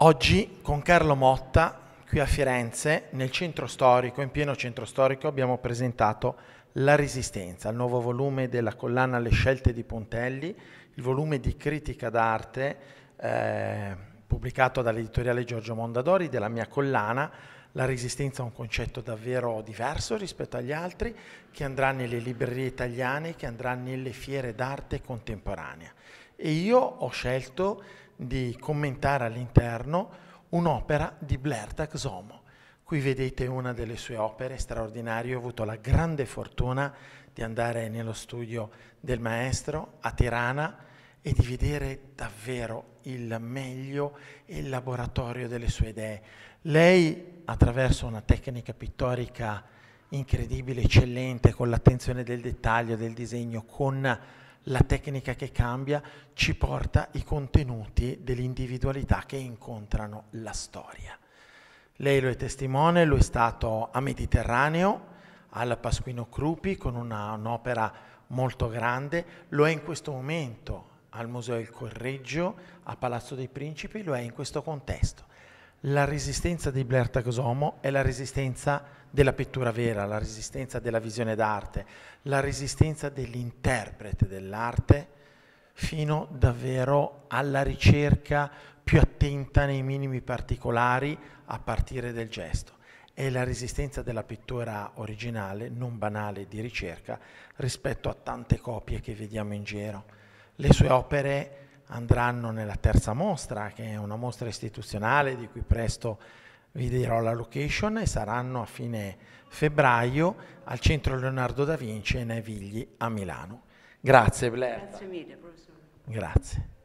Oggi con Carlo Motta, qui a Firenze, nel centro storico, in pieno centro storico, abbiamo presentato La Resistenza, il nuovo volume della collana Le scelte di Pontelli, il volume di critica d'arte eh, pubblicato dall'editoriale Giorgio Mondadori della mia collana. La resistenza è un concetto davvero diverso rispetto agli altri, che andrà nelle librerie italiane, che andrà nelle fiere d'arte contemporanea. E io ho scelto di commentare all'interno un'opera di Blair Taxomo. Qui vedete una delle sue opere straordinarie, ho avuto la grande fortuna di andare nello studio del maestro a Tirana e di vedere davvero il meglio e il laboratorio delle sue idee. Lei, attraverso una tecnica pittorica incredibile, eccellente, con l'attenzione del dettaglio, del disegno, con la tecnica che cambia ci porta i contenuti dell'individualità che incontrano la storia. Lei lo è testimone, lo è stato a Mediterraneo, al Pasquino Crupi, con un'opera molto grande, lo è in questo momento al Museo del Correggio, a Palazzo dei Principi, lo è in questo contesto la resistenza di Blair Tacosomo è la resistenza della pittura vera, la resistenza della visione d'arte, la resistenza dell'interprete dell'arte fino davvero alla ricerca più attenta nei minimi particolari a partire del gesto. È la resistenza della pittura originale, non banale di ricerca, rispetto a tante copie che vediamo in giro. Le sue opere andranno nella terza mostra, che è una mostra istituzionale di cui presto vi dirò la location e saranno a fine febbraio al Centro Leonardo da Vinci e Vigli a Milano. Grazie Blair. Grazie mille, professore. Grazie.